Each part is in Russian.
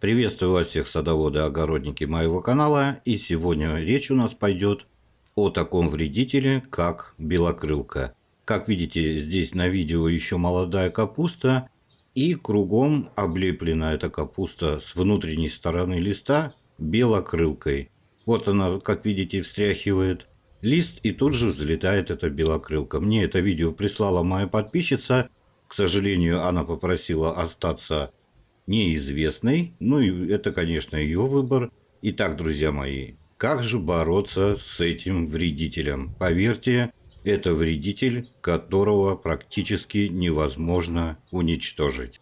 Приветствую вас всех садоводы и огородники моего канала. И сегодня речь у нас пойдет о таком вредителе, как белокрылка. Как видите, здесь на видео еще молодая капуста. И кругом облеплена эта капуста с внутренней стороны листа белокрылкой. Вот она, как видите, встряхивает лист и тут же взлетает эта белокрылка. Мне это видео прислала моя подписчица. К сожалению, она попросила остаться неизвестный. Ну и это, конечно, ее выбор. Итак, друзья мои, как же бороться с этим вредителем? Поверьте, это вредитель, которого практически невозможно уничтожить.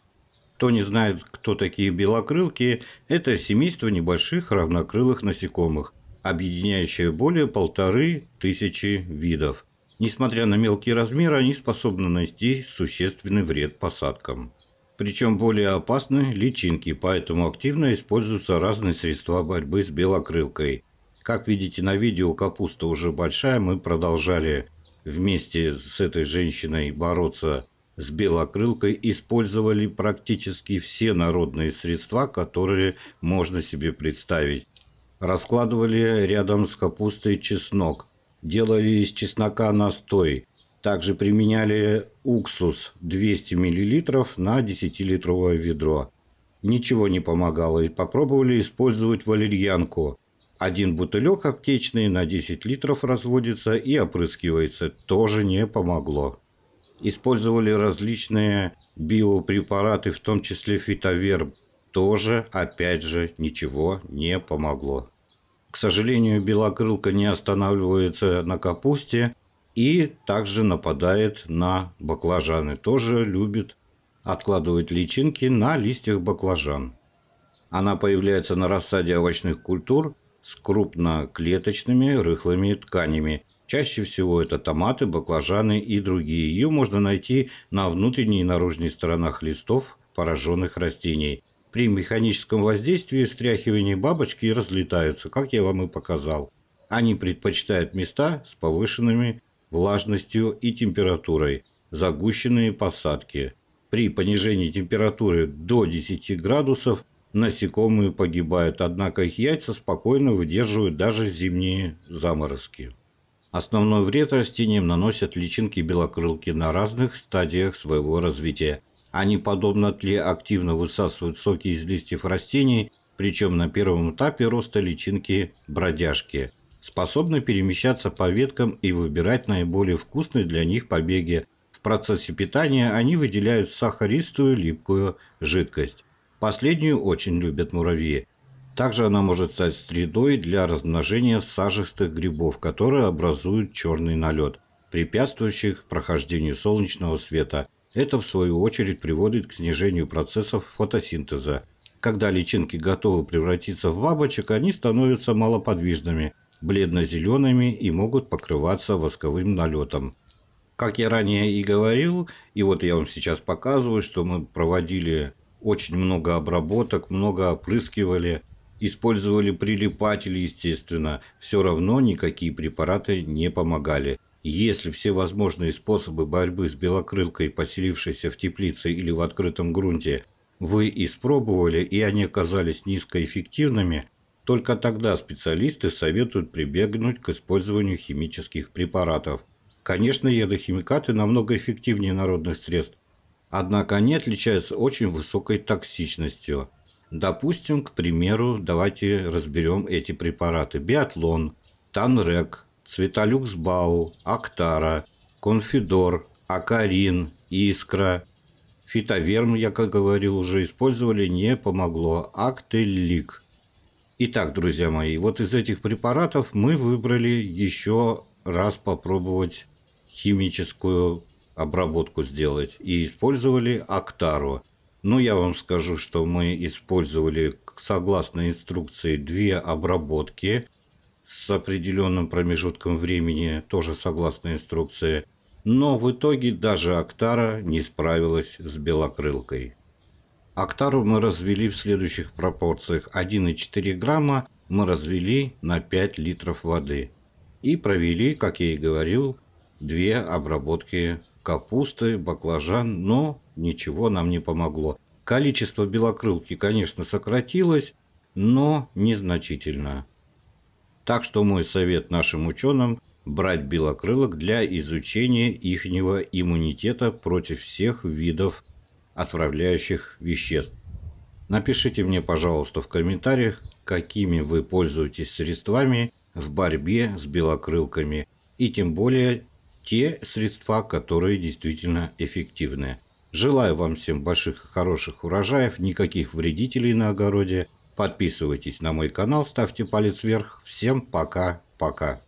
Кто не знает, кто такие белокрылки, это семейство небольших равнокрылых насекомых, объединяющее более полторы тысячи видов. Несмотря на мелкие размеры, они способны нанести существенный вред посадкам причем более опасны личинки, поэтому активно используются разные средства борьбы с белокрылкой. Как видите на видео, капуста уже большая, мы продолжали вместе с этой женщиной бороться с белокрылкой, использовали практически все народные средства, которые можно себе представить. Раскладывали рядом с капустой чеснок, делали из чеснока настой – также применяли уксус 200 мл на 10-литровое ведро. Ничего не помогало и попробовали использовать валерьянку. Один бутылек аптечный на 10 литров разводится и опрыскивается. Тоже не помогло. Использовали различные биопрепараты, в том числе фитоверб. Тоже, опять же, ничего не помогло. К сожалению, белокрылка не останавливается на капусте – и также нападает на баклажаны. Тоже любит откладывать личинки на листьях баклажан. Она появляется на рассаде овощных культур с крупноклеточными рыхлыми тканями. Чаще всего это томаты, баклажаны и другие. Ее можно найти на внутренней и наружной сторонах листов пораженных растений. При механическом воздействии встряхивании бабочки разлетаются, как я вам и показал. Они предпочитают места с повышенными влажностью и температурой, загущенные посадки. При понижении температуры до 10 градусов насекомые погибают, однако их яйца спокойно выдерживают даже зимние заморозки. Основной вред растениям наносят личинки белокрылки на разных стадиях своего развития. Они, подобно тле, активно высасывают соки из листьев растений, причем на первом этапе роста личинки бродяжки – способны перемещаться по веткам и выбирать наиболее вкусные для них побеги. В процессе питания они выделяют сахаристую липкую жидкость. Последнюю очень любят муравьи. Также она может стать средой для размножения сажистых грибов, которые образуют черный налет, препятствующих прохождению солнечного света. Это, в свою очередь, приводит к снижению процессов фотосинтеза. Когда личинки готовы превратиться в бабочек, они становятся малоподвижными – бледно-зелеными и могут покрываться восковым налетом. Как я ранее и говорил, и вот я вам сейчас показываю, что мы проводили очень много обработок, много опрыскивали, использовали прилипатели, естественно, все равно никакие препараты не помогали. Если все возможные способы борьбы с белокрылкой, поселившейся в теплице или в открытом грунте, вы испробовали и они оказались низкоэффективными, только тогда специалисты советуют прибегнуть к использованию химических препаратов. Конечно, ядохимикаты намного эффективнее народных средств, однако они отличаются очень высокой токсичностью. Допустим, к примеру, давайте разберем эти препараты. Биатлон, Танрек, Цветолюксбау, Актара, Конфидор, Акарин, Искра. Фитоверм, я как говорил, уже использовали, не помогло. Актеллик. Итак, друзья мои, вот из этих препаратов мы выбрали еще раз попробовать химическую обработку сделать. И использовали Актару. Ну, Но я вам скажу, что мы использовали, согласно инструкции, две обработки с определенным промежутком времени, тоже согласно инструкции. Но в итоге даже Актара не справилась с белокрылкой. Октару мы развели в следующих пропорциях. 1,4 грамма мы развели на 5 литров воды. И провели, как я и говорил, две обработки капусты, баклажан, но ничего нам не помогло. Количество белокрылки, конечно, сократилось, но незначительно. Так что мой совет нашим ученым – брать белокрылок для изучения ихнего иммунитета против всех видов отравляющих веществ. Напишите мне, пожалуйста, в комментариях, какими вы пользуетесь средствами в борьбе с белокрылками и тем более те средства, которые действительно эффективны. Желаю вам всем больших и хороших урожаев, никаких вредителей на огороде. Подписывайтесь на мой канал, ставьте палец вверх. Всем пока-пока.